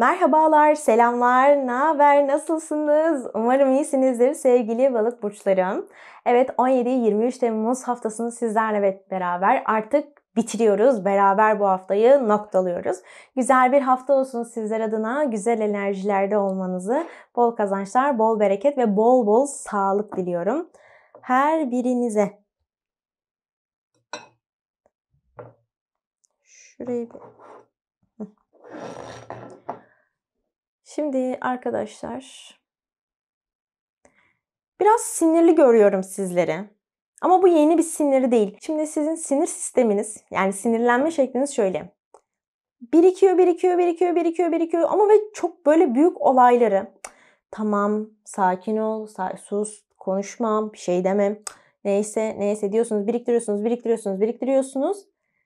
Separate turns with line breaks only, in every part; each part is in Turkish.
Merhabalar, selamlar, ne haber, nasılsınız? Umarım iyisinizdir sevgili balık burçlarım. Evet 17-23 Temmuz haftasını sizlerle beraber artık bitiriyoruz. Beraber bu haftayı noktalıyoruz. Güzel bir hafta olsun sizler adına. Güzel enerjilerde olmanızı, bol kazançlar, bol bereket ve bol bol sağlık diliyorum. Her birinize. Şurayı bir Şimdi arkadaşlar biraz sinirli görüyorum sizleri. Ama bu yeni bir sinir değil. Şimdi sizin sinir sisteminiz yani sinirlenme şekliniz şöyle. Birikiyor, birikiyor, birikiyor, birikiyor, birikiyor ama ve çok böyle büyük olayları. Tamam, sakin ol, sus, konuşmam, bir şey demem. Neyse, neyse diyorsunuz, biriktiriyorsunuz, biriktiriyorsunuz, biriktiriyorsunuz.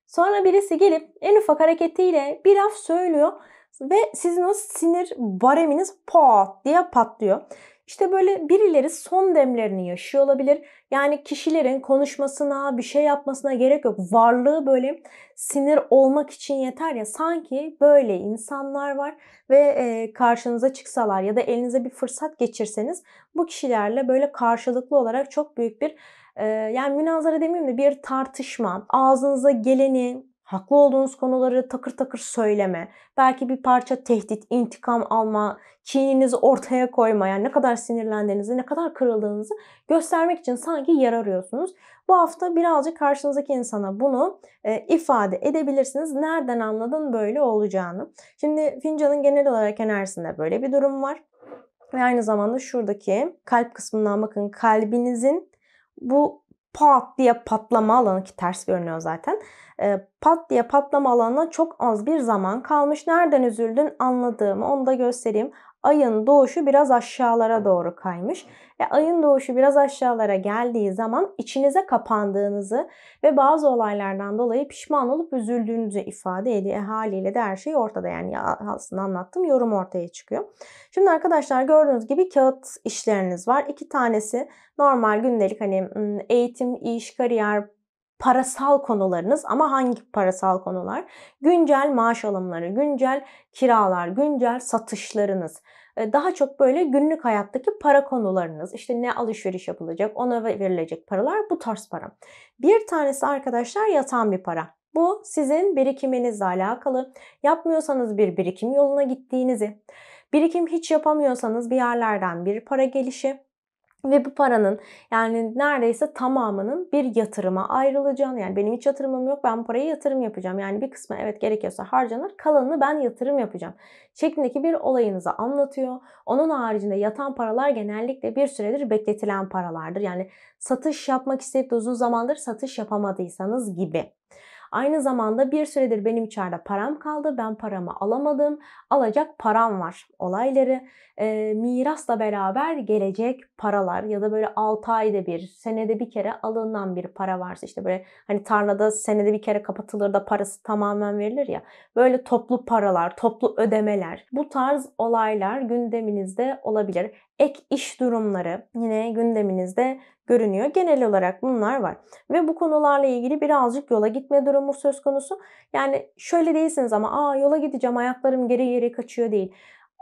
Sonra birisi gelip en ufak hareketiyle bir laf söylüyor ve sizin o sinir bareminiz pat diye patlıyor. İşte böyle birileri son demlerini yaşıyor olabilir. Yani kişilerin konuşmasına, bir şey yapmasına gerek yok. Varlığı böyle sinir olmak için yeter ya. Sanki böyle insanlar var ve e, karşınıza çıksalar ya da elinize bir fırsat geçirseniz bu kişilerle böyle karşılıklı olarak çok büyük bir e, yani münazara demeyeyim de bir tartışma, ağzınıza geleni Haklı olduğunuz konuları takır takır söyleme. Belki bir parça tehdit, intikam alma, kininizi ortaya koyma. Yani ne kadar sinirlendiğinizi, ne kadar kırıldığınızı göstermek için sanki yer arıyorsunuz. Bu hafta birazcık karşınızdaki insana bunu e, ifade edebilirsiniz. Nereden anladın böyle olacağını. Şimdi fincanın genel olarak enerjisinde böyle bir durum var. Ve aynı zamanda şuradaki kalp kısmından bakın kalbinizin bu pat diye patlama alanı ki ters görünüyor zaten. E, pat diye patlama alanına çok az bir zaman kalmış. Nereden üzüldün anladığımı onu da göstereyim ayın doğuşu biraz aşağılara doğru kaymış. Ve ayın doğuşu biraz aşağılara geldiği zaman içinize kapandığınızı ve bazı olaylardan dolayı pişman olup üzüldüğünüzü ifade ediyor. E, haliyle de her şey ortada yani aslında anlattım yorum ortaya çıkıyor. Şimdi arkadaşlar gördüğünüz gibi kağıt işleriniz var. İki tanesi normal gündelik hani eğitim, iş, kariyer, parasal konularınız ama hangi parasal konular? Güncel maaş alımları, güncel kiralar, güncel satışlarınız. Ee, daha çok böyle günlük hayattaki para konularınız. İşte ne alışveriş yapılacak, ona verilecek paralar bu tarz para. Bir tanesi arkadaşlar yatan bir para. Bu sizin birikiminizle alakalı. Yapmıyorsanız bir birikim yoluna gittiğinizi, birikim hiç yapamıyorsanız bir yerlerden bir para gelişi, ve bu paranın yani neredeyse tamamının bir yatırıma ayrılacağını yani benim hiç yatırımım yok ben bu parayı yatırım yapacağım. Yani bir kısmı evet gerekiyorsa harcanır kalanını ben yatırım yapacağım şeklindeki bir olayınızı anlatıyor. Onun haricinde yatan paralar genellikle bir süredir bekletilen paralardır. Yani satış yapmak isteyip de uzun zamandır satış yapamadıysanız gibi. Aynı zamanda bir süredir benim içeride param kaldı. Ben paramı alamadım. Alacak param var olayları. E, mirasla beraber gelecek paralar ya da böyle 6 ayda bir, senede bir kere alınan bir para varsa işte böyle hani tarlada senede bir kere kapatılır da parası tamamen verilir ya. Böyle toplu paralar, toplu ödemeler. Bu tarz olaylar gündeminizde olabilir ek iş durumları yine gündeminizde görünüyor. Genel olarak bunlar var. Ve bu konularla ilgili birazcık yola gitme durumu söz konusu. Yani şöyle değilsiniz ama aa yola gideceğim ayaklarım geri yere kaçıyor değil.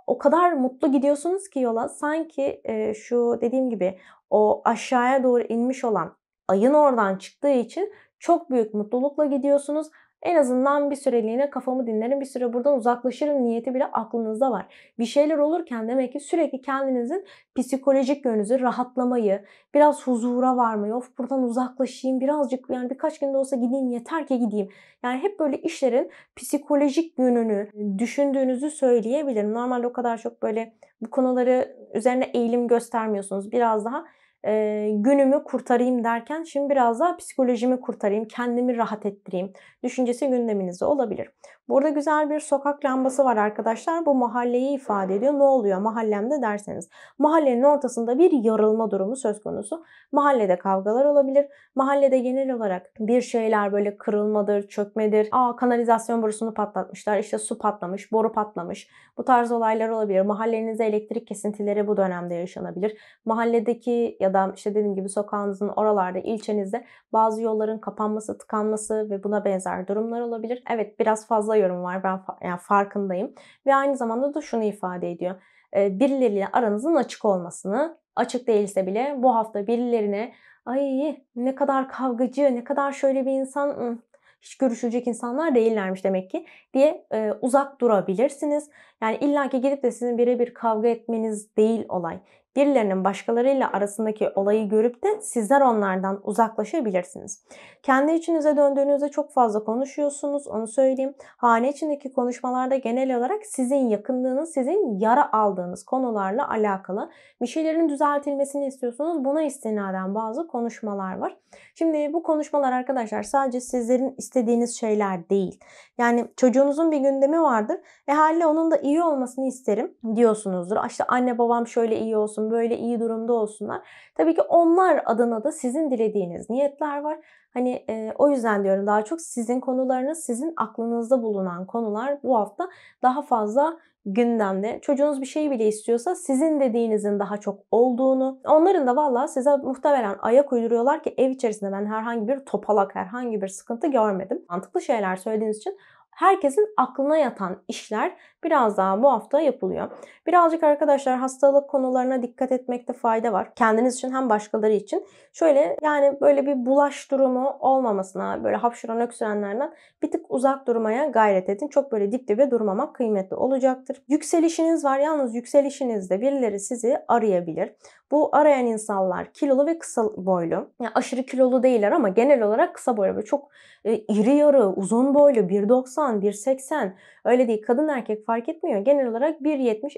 O kadar mutlu gidiyorsunuz ki yola sanki e, şu dediğim gibi o aşağıya doğru inmiş olan ayın oradan çıktığı için çok büyük mutlulukla gidiyorsunuz en azından bir süreliğine kafamı dinlerim, bir süre buradan uzaklaşırım niyeti bile aklınızda var. Bir şeyler olurken demek ki sürekli kendinizin psikolojik yönünüzü rahatlamayı, biraz huzura varmayı, of buradan uzaklaşayım, birazcık yani birkaç günde olsa gideyim yeter ki gideyim. Yani hep böyle işlerin psikolojik yönünü düşündüğünüzü söyleyebilirim. Normalde o kadar çok böyle bu konuları üzerine eğilim göstermiyorsunuz. Biraz daha e, günümü kurtarayım derken şimdi biraz daha psikolojimi kurtarayım, kendimi rahat ettireyim düşüncesi gündeminizde olabilir. Burada güzel bir sokak lambası var arkadaşlar. Bu mahalleyi ifade ediyor. Ne oluyor mahallemde derseniz. Mahallenin ortasında bir yarılma durumu söz konusu. Mahallede kavgalar olabilir. Mahallede genel olarak bir şeyler böyle kırılmadır, çökmedir. Aa kanalizasyon borusunu patlatmışlar. İşte su patlamış, boru patlamış. Bu tarz olaylar olabilir. Mahallenizde elektrik kesintileri bu dönemde yaşanabilir. Mahalledeki ya da işte dediğim gibi sokağınızın oralarda, ilçenizde bazı yolların kapanması, tıkanması ve buna benzer durumlar olabilir. Evet biraz fazla fazla yorum var. Ben fa yani farkındayım. Ve aynı zamanda da şunu ifade ediyor. E, birileriyle aranızın açık olmasını, açık değilse bile bu hafta birilerine ay ne kadar kavgacı, ne kadar şöyle bir insan, hiç görüşülecek insanlar değillermiş demek ki diye e, uzak durabilirsiniz. Yani illaki gidip de sizin birebir kavga etmeniz değil olay birilerinin başkalarıyla arasındaki olayı görüp de sizler onlardan uzaklaşabilirsiniz. Kendi içinize döndüğünüzde çok fazla konuşuyorsunuz onu söyleyeyim. Hane içindeki konuşmalarda genel olarak sizin yakınlığınız, sizin yara aldığınız konularla alakalı bir şeylerin düzeltilmesini istiyorsunuz. Buna istinaden bazı konuşmalar var. Şimdi bu konuşmalar arkadaşlar sadece sizlerin istediğiniz şeyler değil. Yani çocuğunuzun bir gündemi vardır. E haliyle onun da iyi olmasını isterim diyorsunuzdur. İşte anne babam şöyle iyi olsun olsun, böyle iyi durumda olsunlar. Tabii ki onlar adına da sizin dilediğiniz niyetler var. Hani e, o yüzden diyorum daha çok sizin konularınız, sizin aklınızda bulunan konular bu hafta daha fazla gündemde. Çocuğunuz bir şey bile istiyorsa sizin dediğinizin daha çok olduğunu, onların da valla size muhtemelen ayak uyduruyorlar ki ev içerisinde ben herhangi bir topalak, herhangi bir sıkıntı görmedim. Mantıklı şeyler söylediğiniz için herkesin aklına yatan işler biraz daha bu hafta yapılıyor. Birazcık arkadaşlar hastalık konularına dikkat etmekte fayda var. Kendiniz için hem başkaları için. Şöyle yani böyle bir bulaş durumu olmamasına böyle hapşuran öksürenlerden bir tık uzak durmaya gayret edin. Çok böyle dip dibe durmamak kıymetli olacaktır. Yükselişiniz var. Yalnız yükselişinizde birileri sizi arayabilir. Bu arayan insanlar kilolu ve kısa boylu. Yani aşırı kilolu değiller ama genel olarak kısa boylu. Böyle çok e, iri yarı, uzun boylu, 1.90, 1.80 öyle değil. Kadın erkek fark etmiyor. Genel olarak 1.70,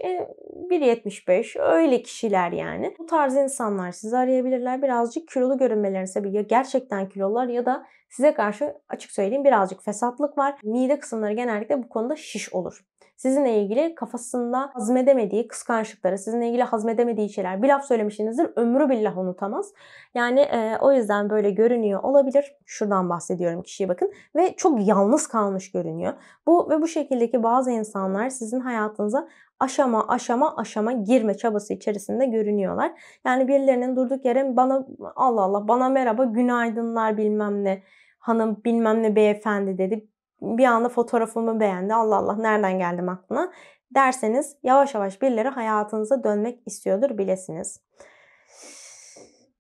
1.75 e, öyle kişiler yani. Bu tarz insanlar sizi arayabilirler. Birazcık kilolu görünmelerine sebebi ya gerçekten kilolar ya da size karşı açık söyleyeyim birazcık fesatlık var. Mide kısımları genellikle bu konuda şiş olur sizinle ilgili kafasında hazmedemediği kıskançlıkları, sizinle ilgili hazmedemediği şeyler bir laf söylemişsinizdir ömrü billah unutamaz. Yani e, o yüzden böyle görünüyor olabilir. Şuradan bahsediyorum kişiye bakın ve çok yalnız kalmış görünüyor. Bu ve bu şekildeki bazı insanlar sizin hayatınıza aşama aşama aşama girme çabası içerisinde görünüyorlar. Yani birilerinin durduk yere bana Allah Allah bana merhaba günaydınlar bilmem ne hanım bilmem ne beyefendi dedi bir anda fotoğrafımı beğendi. Allah Allah nereden geldim aklına derseniz yavaş yavaş birileri hayatınıza dönmek istiyordur bilesiniz.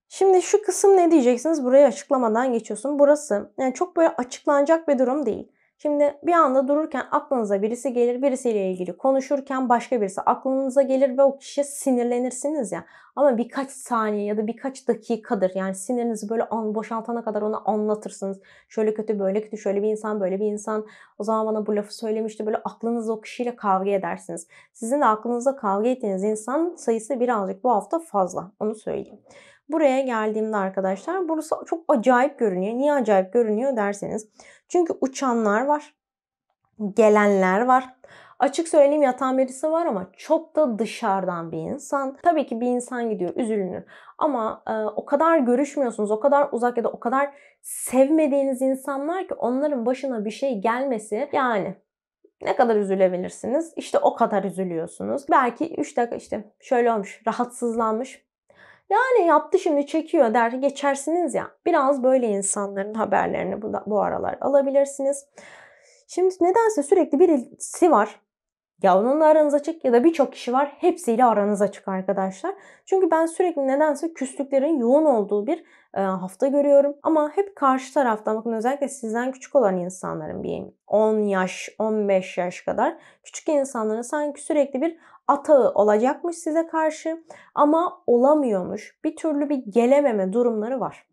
Şimdi şu kısım ne diyeceksiniz? Burayı açıklamadan geçiyorsun. Burası yani çok böyle açıklanacak bir durum değil. Şimdi bir anda dururken aklınıza birisi gelir, birisiyle ilgili konuşurken başka birisi aklınıza gelir ve o kişiye sinirlenirsiniz ya. Ama birkaç saniye ya da birkaç dakikadır yani sinirinizi böyle an, boşaltana kadar ona anlatırsınız. Şöyle kötü, böyle kötü, şöyle bir insan, böyle bir insan. O zaman bana bu lafı söylemişti. Böyle aklınızda o kişiyle kavga edersiniz. Sizin de aklınızda kavga ettiğiniz insan sayısı birazcık bu hafta fazla. Onu söyleyeyim. Buraya geldiğimde arkadaşlar burası çok acayip görünüyor. Niye acayip görünüyor derseniz. Çünkü uçanlar var. Gelenler var. Açık söyleyeyim yatan birisi var ama çok da dışarıdan bir insan. Tabii ki bir insan gidiyor üzülünür. Ama e, o kadar görüşmüyorsunuz, o kadar uzak ya da o kadar sevmediğiniz insanlar ki onların başına bir şey gelmesi yani ne kadar üzülebilirsiniz? İşte o kadar üzülüyorsunuz. Belki 3 dakika işte şöyle olmuş, rahatsızlanmış. Yani yaptı şimdi çekiyor der geçersiniz ya. Biraz böyle insanların haberlerini bu, bu aralar alabilirsiniz. Şimdi nedense sürekli birisi var. Ya onunla aranız açık ya da birçok kişi var. Hepsiyle aranız açık arkadaşlar. Çünkü ben sürekli nedense küslüklerin yoğun olduğu bir e, hafta görüyorum. Ama hep karşı taraftan bakın özellikle sizden küçük olan insanların bir 10 yaş, 15 yaş kadar küçük insanların sanki sürekli bir atağı olacakmış size karşı ama olamıyormuş. Bir türlü bir gelememe durumları var.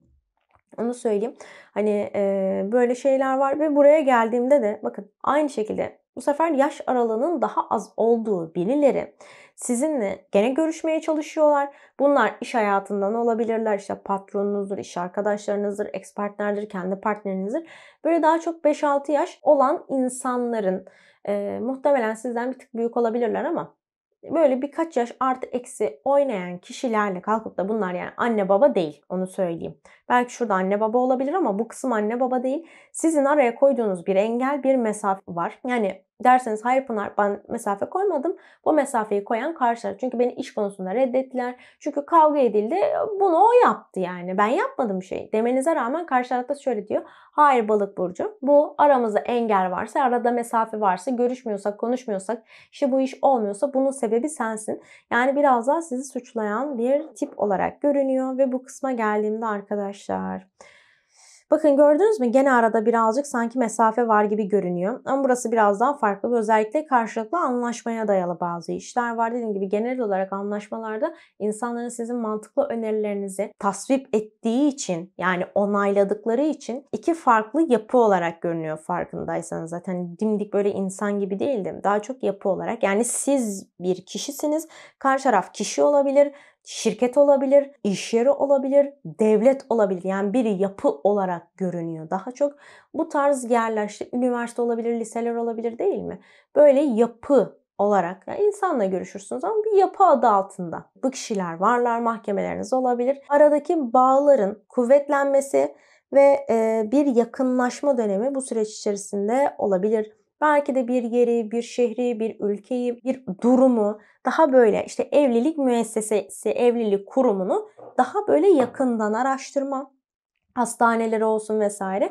Onu söyleyeyim. Hani e, böyle şeyler var ve buraya geldiğimde de bakın aynı şekilde bu sefer yaş aralığının daha az olduğu birileri sizinle gene görüşmeye çalışıyorlar. Bunlar iş hayatından olabilirler. İşte patronunuzdur, iş arkadaşlarınızdır, ex kendi partnerinizdir. Böyle daha çok 5-6 yaş olan insanların e, muhtemelen sizden bir tık büyük olabilirler ama böyle birkaç yaş artı eksi oynayan kişilerle kalkıp da bunlar yani anne baba değil onu söyleyeyim. Belki şurada anne baba olabilir ama bu kısım anne baba değil. Sizin araya koyduğunuz bir engel bir mesafe var. Yani derseniz hayır Pınar ben mesafe koymadım. Bu mesafeyi koyan karşılar. Çünkü beni iş konusunda reddettiler. Çünkü kavga edildi. Bunu o yaptı yani. Ben yapmadım şey. Demenize rağmen karşı tarafta şöyle diyor. Hayır balık burcu. Bu aramızda engel varsa, arada mesafe varsa, görüşmüyorsak, konuşmuyorsak, işte bu iş olmuyorsa bunun sebebi sensin. Yani biraz daha sizi suçlayan bir tip olarak görünüyor ve bu kısma geldiğimde arkadaşlar Bakın gördünüz mü gene arada birazcık sanki mesafe var gibi görünüyor. Ama burası biraz daha farklı özellikle karşılıklı anlaşmaya dayalı bazı işler var. Dediğim gibi genel olarak anlaşmalarda insanların sizin mantıklı önerilerinizi tasvip ettiği için yani onayladıkları için iki farklı yapı olarak görünüyor farkındaysanız. Zaten dimdik böyle insan gibi değildim. Daha çok yapı olarak yani siz bir kişisiniz. Karşı taraf kişi olabilir Şirket olabilir, iş yeri olabilir, devlet olabilir. Yani biri yapı olarak görünüyor daha çok. Bu tarz yerler işte üniversite olabilir, liseler olabilir değil mi? Böyle yapı olarak yani insanla görüşürsünüz ama bir yapı adı altında. Bu kişiler varlar, mahkemeleriniz olabilir. Aradaki bağların kuvvetlenmesi ve bir yakınlaşma dönemi bu süreç içerisinde olabilir. Belki de bir yeri, bir şehri, bir ülkeyi, bir durumu daha böyle işte evlilik müessesesi, evlilik kurumunu daha böyle yakından araştırma, hastaneleri olsun vesaire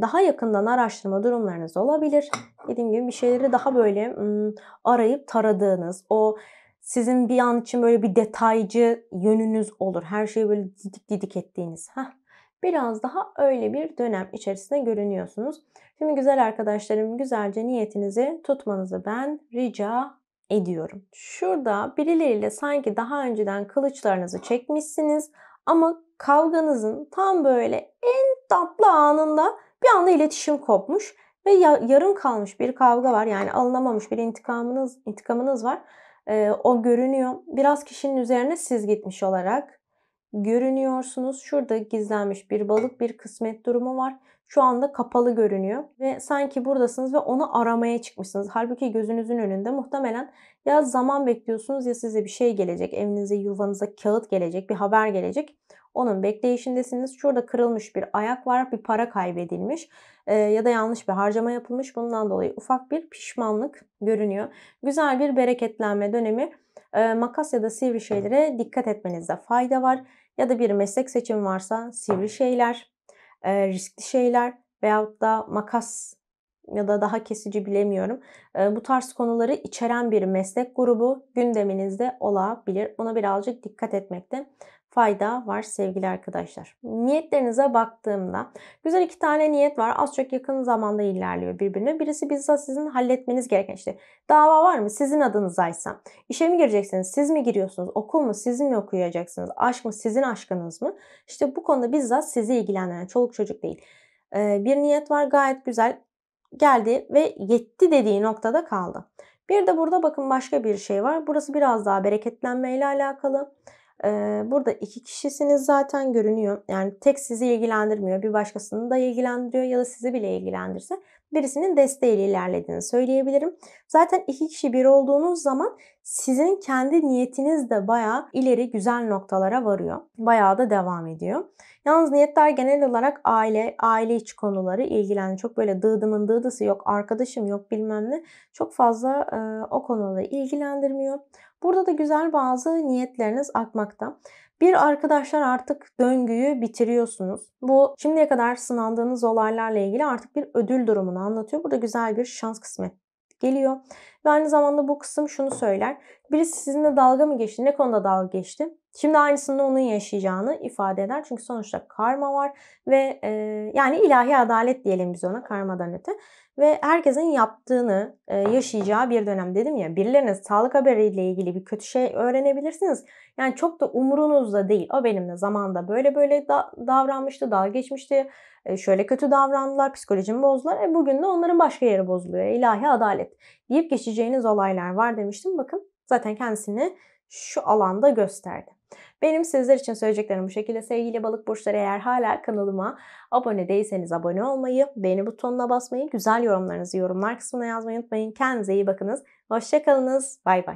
daha yakından araştırma durumlarınız olabilir. Dediğim gibi bir şeyleri daha böyle arayıp taradığınız o sizin bir an için böyle bir detaycı yönünüz olur. Her şeyi böyle didik didik ettiğiniz. Heh, Biraz daha öyle bir dönem içerisinde görünüyorsunuz. Şimdi güzel arkadaşlarım güzelce niyetinizi tutmanızı ben rica ediyorum. Şurada birileriyle sanki daha önceden kılıçlarınızı çekmişsiniz ama kavganızın tam böyle en tatlı anında bir anda iletişim kopmuş ve yarım kalmış bir kavga var. Yani alınamamış bir intikamınız intikamınız var. E, o görünüyor. Biraz kişinin üzerine siz gitmiş olarak görünüyorsunuz. Şurada gizlenmiş bir balık, bir kısmet durumu var. Şu anda kapalı görünüyor ve sanki buradasınız ve onu aramaya çıkmışsınız. Halbuki gözünüzün önünde muhtemelen ya zaman bekliyorsunuz ya size bir şey gelecek. Evinize, yuvanıza kağıt gelecek, bir haber gelecek. Onun bekleyişindesiniz. Şurada kırılmış bir ayak var, bir para kaybedilmiş e, ya da yanlış bir harcama yapılmış. Bundan dolayı ufak bir pişmanlık görünüyor. Güzel bir bereketlenme dönemi. E, makas ya da sivri şeylere dikkat etmenizde fayda var ya da bir meslek seçimi varsa sivri şeyler, e, riskli şeyler veyahut da makas ya da daha kesici bilemiyorum. E, bu tarz konuları içeren bir meslek grubu gündeminizde olabilir. Ona birazcık dikkat etmekte fayda var sevgili arkadaşlar. Niyetlerinize baktığımda güzel iki tane niyet var. Az çok yakın zamanda ilerliyor birbirine. Birisi bizzat sizin halletmeniz gereken işte dava var mı sizin adınızaysa. İşe mi gireceksiniz? Siz mi giriyorsunuz? Okul mu? Siz mi okuyacaksınız? Aşk mı? Sizin aşkınız mı? İşte bu konuda bizzat sizi ilgilendiren çoluk çocuk değil. bir niyet var gayet güzel geldi ve yetti dediği noktada kaldı. Bir de burada bakın başka bir şey var. Burası biraz daha bereketlenmeyle alakalı. Burada iki kişisiniz zaten görünüyor. Yani tek sizi ilgilendirmiyor. Bir başkasını da ilgilendiriyor ya da sizi bile ilgilendirse birisinin desteğiyle ilerlediğini söyleyebilirim. Zaten iki kişi bir olduğunuz zaman sizin kendi niyetiniz de bayağı ileri güzel noktalara varıyor. Bayağı da devam ediyor. Yalnız niyetler genel olarak aile, aile içi konuları ilgilen. Çok böyle dıdımın dıdısı yok, arkadaşım yok bilmem ne. Çok fazla e, o konuları ilgilendirmiyor. Burada da güzel bazı niyetleriniz akmakta. Bir arkadaşlar artık döngüyü bitiriyorsunuz. Bu şimdiye kadar sınandığınız olaylarla ilgili artık bir ödül durumunu anlatıyor. Burada güzel bir şans kısmet geliyor. Ve aynı zamanda bu kısım şunu söyler. Birisi sizinle dalga mı geçti? Ne konuda dalga geçti? Şimdi aynısını onun yaşayacağını ifade eder. Çünkü sonuçta karma var ve e, yani ilahi adalet diyelim biz ona karmadan öte. Ve herkesin yaptığını e, yaşayacağı bir dönem dedim ya. birileriniz sağlık haberiyle ilgili bir kötü şey öğrenebilirsiniz. Yani çok da umurunuzda değil. O benimle zamanda böyle böyle da, davranmıştı, dalga geçmişti. E, şöyle kötü davrandılar, psikolojimi bozdular. E, bugün de onların başka yeri bozuluyor. İlahi adalet deyip geçeceğiniz olaylar var demiştim. Bakın zaten kendisini şu alanda gösterdi. Benim sizler için söyleyeceklerim bu şekilde. Sevgili balık burçları eğer hala kanalıma abone değilseniz abone olmayı, beğeni butonuna basmayı, güzel yorumlarınızı yorumlar kısmına yazmayı unutmayın. Kendinize iyi bakınız. Hoşçakalınız. Bay bay.